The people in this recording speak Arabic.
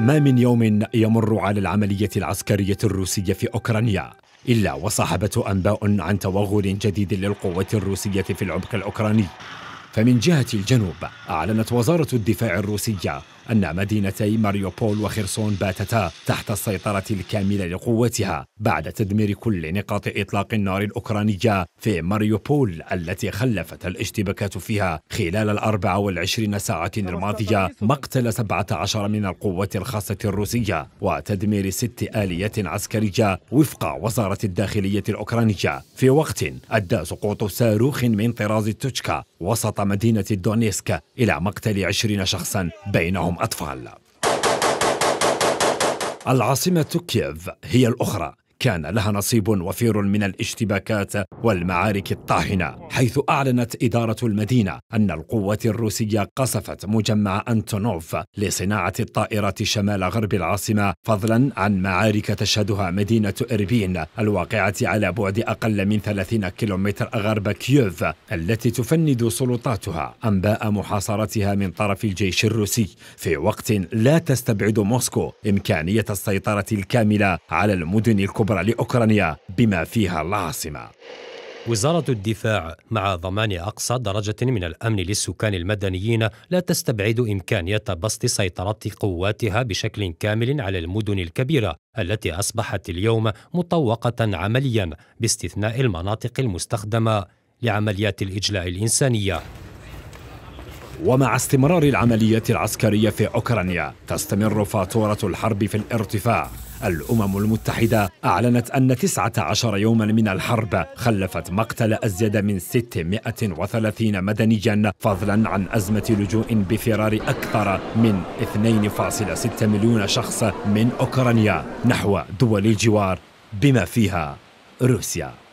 ما من يوم يمر على العملية العسكرية الروسية في أوكرانيا إلا وصاحبته أنباء عن توغل جديد للقوة الروسية في العمق الأوكراني فمن جهة الجنوب أعلنت وزارة الدفاع الروسية أن مدينتي ماريوبول وخرسون باتتا تحت السيطرة الكاملة لقوتها بعد تدمير كل نقاط إطلاق النار الأوكرانية في ماريوبول التي خلفت الاشتباكات فيها خلال الأربع والعشرين ساعة الماضية مقتل 17 من القوة الخاصة الروسية وتدمير ست آليات عسكرية وفق وزارة الداخلية الأوكرانية في وقت أدى سقوط صاروخ من طراز توتشكا وسط مدينة دونيسك إلى مقتل 20 شخصا بينهم أطفال العاصمة كييف هي الأخرى كان لها نصيب وفير من الاشتباكات والمعارك الطاحنة حيث أعلنت إدارة المدينة أن القوة الروسية قصفت مجمع أنتونوف لصناعة الطائرات شمال غرب العاصمة فضلا عن معارك تشهدها مدينة إربين الواقعة على بعد أقل من 30 كيلومتر غرب كييف التي تفند سلطاتها أنباء محاصرتها من طرف الجيش الروسي في وقت لا تستبعد موسكو إمكانية السيطرة الكاملة على المدن الكبرى الكبرى لأوكرانيا بما فيها العاصمة وزارة الدفاع مع ضمان أقصى درجة من الأمن للسكان المدنيين لا تستبعد إمكانية بسط سيطرة قواتها بشكل كامل على المدن الكبيرة التي أصبحت اليوم مطوقة عمليا باستثناء المناطق المستخدمة لعمليات الإجلاء الإنسانية ومع استمرار العمليات العسكرية في أوكرانيا تستمر فاتورة الحرب في الارتفاع الأمم المتحدة أعلنت أن 19 يوما من الحرب خلفت مقتل أزيد من 630 مدنيا فضلا عن أزمة لجوء بفرار أكثر من 2.6 مليون شخص من أوكرانيا نحو دول الجوار بما فيها روسيا